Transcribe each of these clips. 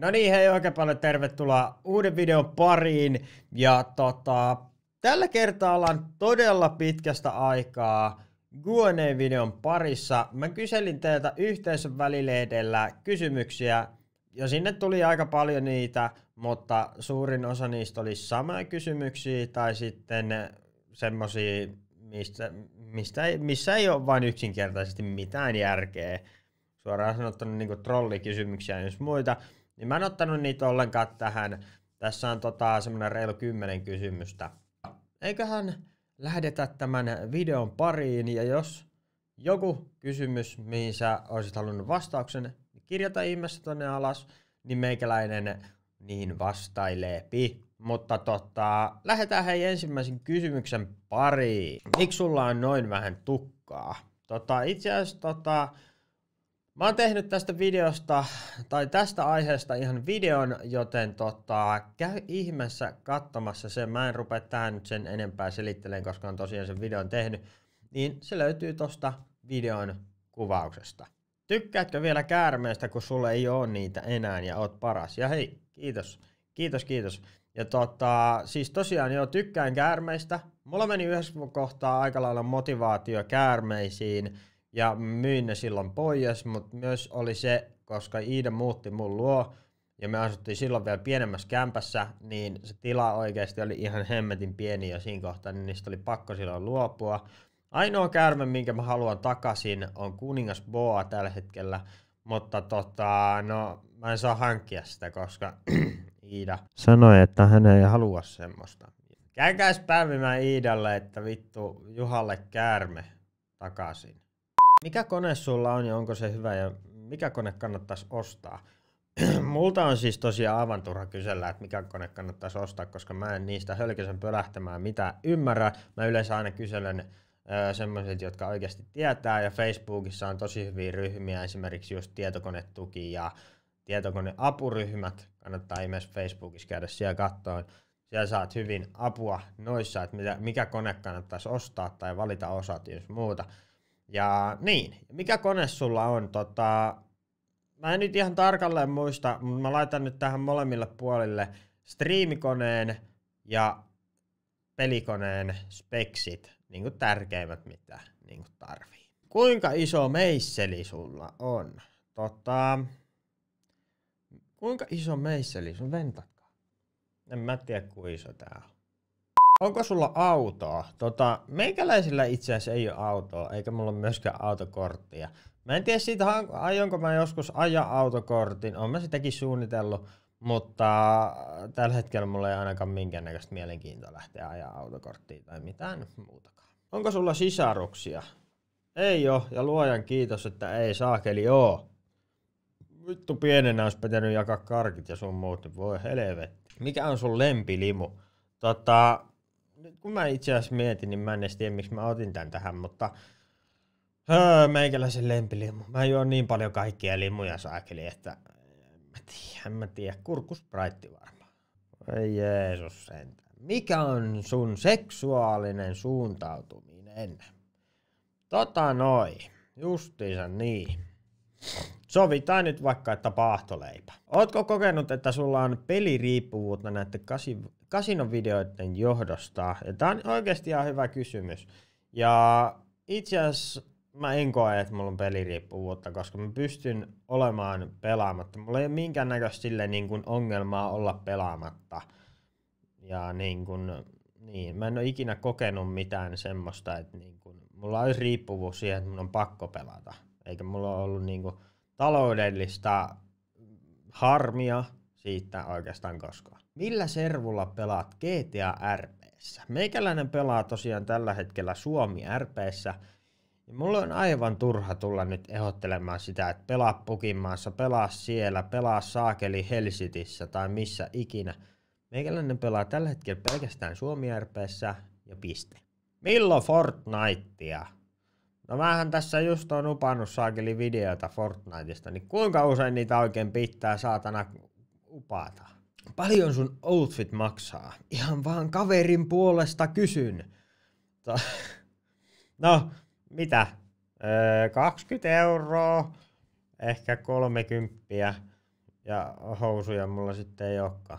No niin, hei oikein paljon tervetuloa uuden videon pariin. Ja tota, tällä kertaa ollaan todella pitkästä aikaa Q&A-videon parissa. Mä kyselin teiltä yhteisön välilehdellä kysymyksiä, ja sinne tuli aika paljon niitä, mutta suurin osa niistä oli samoja kysymyksiä tai sitten semmosia, mistä, mistä ei, missä ei ole vain yksinkertaisesti mitään järkeä. Suoraan sanottuna niin trollikysymyksiä ja jos muita. Niin mä en ottanut niitä ollenkaan tähän. Tässä on tota semmoinen reilu kymmenen kysymystä. Eiköhän lähdetä tämän videon pariin ja jos joku kysymys, mihin sä olisit halunnut vastauksen, niin kirjoita ihmeessä tonne alas, niin meikäläinen niin vastaileepi. Mutta tota, lähdetään hei ensimmäisen kysymyksen pariin. Miksi sulla on noin vähän tukkaa? Tota, itse asiassa tota, Mä oon tehnyt tästä videosta tai tästä aiheesta ihan videon, joten tota, käy ihmeessä katsomassa se. Mä en rupea tähän nyt sen enempää selittelemään, koska on tosiaan sen videon tehnyt. Niin se löytyy tosta videon kuvauksesta. Tykkäätkö vielä käärmeestä, kun sulle ei ole niitä enää ja oot paras? Ja hei, kiitos. Kiitos, kiitos. Ja tota, siis tosiaan joo, tykkään käärmeistä. Mulla meni yhdessä kohtaa aika lailla motivaatio käärmeisiin ja myin ne silloin pois, mutta myös oli se, koska Iida muutti mun luo, ja me asuttiin silloin vielä pienemmässä kämpässä, niin se tila oikeasti oli ihan hemmetin pieni jo siinä kohtaa, niin niistä oli pakko silloin luopua. Ainoa käärme, minkä mä haluan takaisin, on kuningas Boa tällä hetkellä, mutta tota, no, mä en saa hankkia sitä, koska Iida sanoi, että hän ei halua semmoista. Käykääs päivimään Iidalle, että vittu Juhalle käärme takaisin. Mikä kone sulla on ja onko se hyvä ja mikä kone kannattaisi ostaa? Multa on siis tosiaan aivan turha kysellä, että mikä kone kannattaisi ostaa, koska mä en niistä hölkäsen pölähtämään mitä ymmärrä. Mä yleensä aina kyselen semmoiset, jotka oikeasti tietää, ja Facebookissa on tosi hyviä ryhmiä, esimerkiksi just tietokonetuki ja tietokoneapuryhmät, kannattaa myös Facebookissa käydä siellä kattoon. Siellä saat hyvin apua noissa, että mikä kone kannattaisi ostaa tai valita osat jos muuta. Ja niin, mikä kone sulla on? Tota, mä en nyt ihan tarkalleen muista, mutta mä laitan nyt tähän molemmille puolille striimikoneen ja pelikoneen speksit, niin kuin tärkeimmät mitä niin kuin tarvii. Kuinka iso meisseli sulla on? Tota, kuinka iso meisseli sun ventakka? En mä tiedä, kuinka iso tää on. Onko sulla autoa? Tota, meikäläisillä itse asiassa ei ole autoa, eikä mulla ole myöskään autokorttia. Mä en tiedä siitä, aionko mä joskus aja autokortin, on mä sitäkin suunnitellut, mutta tällä hetkellä mulla ei ainakaan minkäännäköistä mielenkiintoa lähteä ajaa autokorttia tai mitään muutakaan. Onko sulla sisaruksia? Ei oo, ja luojan kiitos, että ei saakeli oo. Vittu pienenä olisi pitänyt jakaa karkit ja sun muut, voi helvetti. Mikä on sun lempilimu? Tota, nyt kun mä itse asiassa mietin, niin mä en edes tiedä, miksi mä otin tän tähän, mutta öö, meikäläisen lempilimu. Mä juon niin paljon kaikkia limuja saakeli, että en mä tiedä, en mä tiedä. Kurkuspraitti varmaan. Ei Jeesus sentään. Mikä on sun seksuaalinen suuntautuminen? Tota noin. Justiinsa niin. Sovitaan nyt vaikka, että paahtoleipä. Ootko kokenut, että sulla on peliriippuvuutta näiden kasi, kasinovideoiden johdosta? Ja tämä on oikeasti ihan hyvä kysymys. Ja itse asiassa mä en koe, että mulla on peliriippuvuutta, koska mä pystyn olemaan pelaamatta. Mulla ei ole minkäännäköistä sille niin kuin ongelmaa olla pelaamatta. Ja niin kuin, niin, mä en ole ikinä kokenut mitään semmoista, että niin kuin, mulla olisi riippuvuus siihen, että mun on pakko pelata. Eikä mulla ole ollut niin kuin, taloudellista harmia siitä oikeastaan koskaan. Millä servulla pelaat GTA RPssä? Meikäläinen pelaa tosiaan tällä hetkellä Suomi RPssä. Ja mulla on aivan turha tulla nyt ehottelemaan sitä, että pelaa Pukinmaassa, pelaa siellä, pelaa Saakeli Helsitissä tai missä ikinä. Meikäläinen pelaa tällä hetkellä pelkästään Suomi RPssä ja piste. Milloin Fortnitea? No mähän tässä just on upannut saakeli videota Fortniteista, niin kuinka usein niitä oikein pitää saatana upata? Paljon sun outfit maksaa? Ihan vaan kaverin puolesta kysyn. No, mitä? 20 öö, euroa, ehkä 30 ja housuja mulla sitten ei olekaan.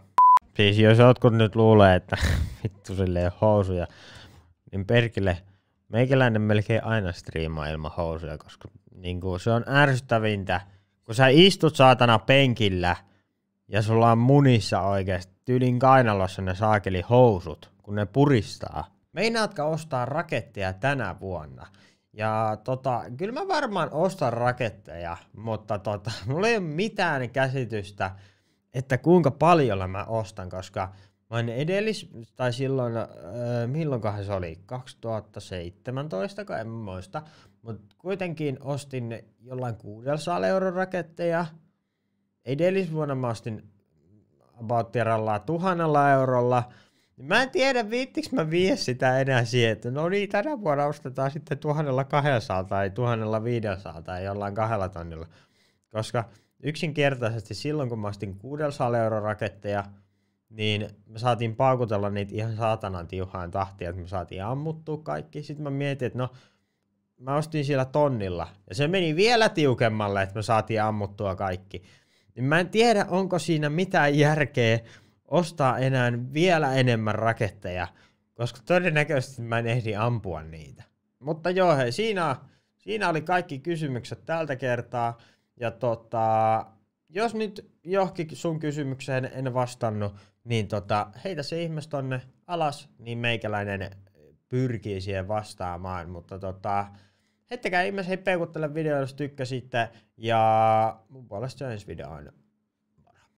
Siis jos jotkut nyt luulee, että vittu sille housuja, niin perkille, Meikäläinen melkein aina striimaa ilman housuja, koska niin kuin, se on ärsyttävintä, kun sä istut saatana penkillä ja sulla on munissa oikeasti tyylin kainalossa ne saakeli housut, kun ne puristaa. Meinaatko ostaa raketteja tänä vuonna? Ja tota, kyllä mä varmaan ostan raketteja, mutta tota, mulla ei ole mitään käsitystä, että kuinka paljon mä ostan, koska Mä en edellis, tai silloin, äh, milloinkohan se oli, 2017, kai en muista, mutta kuitenkin ostin jollain 600 euron raketteja. Edellisvuonna mä ostin about tuhannella eurolla. Mä en tiedä, viittiks mä vie sitä enää siihen, että no niin, tänä vuonna ostetaan sitten 1200 tai 1500 tai jollain kahdella tonnilla. Koska yksinkertaisesti silloin, kun mä ostin 600 euron raketteja, niin me saatiin paukutella niitä ihan saatanan tiuhaan tahtia, että me saatiin ammuttua kaikki. Sitten mä mietin, että no, mä ostin siellä tonnilla. Ja se meni vielä tiukemmalle, että me saatiin ammuttua kaikki. Niin mä en tiedä, onko siinä mitään järkeä ostaa enää vielä enemmän raketteja, koska todennäköisesti mä en ehdi ampua niitä. Mutta joo, hei, siinä, siinä oli kaikki kysymykset tältä kertaa. Ja tota, jos nyt johonkin sun kysymykseen en vastannut, niin tota, heitä se ihmis tonne alas, niin meikäläinen pyrkii siihen vastaamaan, mutta tota, heittäkää ihmis hei peukuttele video, jos tykkäsitte, ja mun puolesta se on ensi video aina.